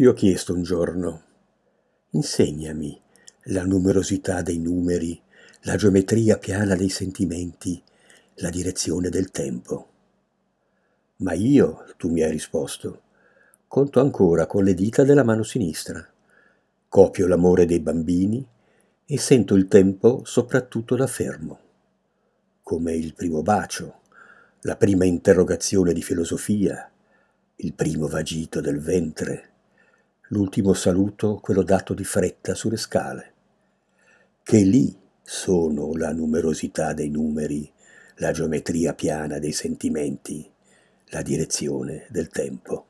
Ti ho chiesto un giorno, insegnami la numerosità dei numeri, la geometria piana dei sentimenti, la direzione del tempo. Ma io, tu mi hai risposto, conto ancora con le dita della mano sinistra, copio l'amore dei bambini e sento il tempo soprattutto da fermo, come il primo bacio, la prima interrogazione di filosofia, il primo vagito del ventre, l'ultimo saluto, quello dato di fretta sulle scale. Che lì sono la numerosità dei numeri, la geometria piana dei sentimenti, la direzione del tempo.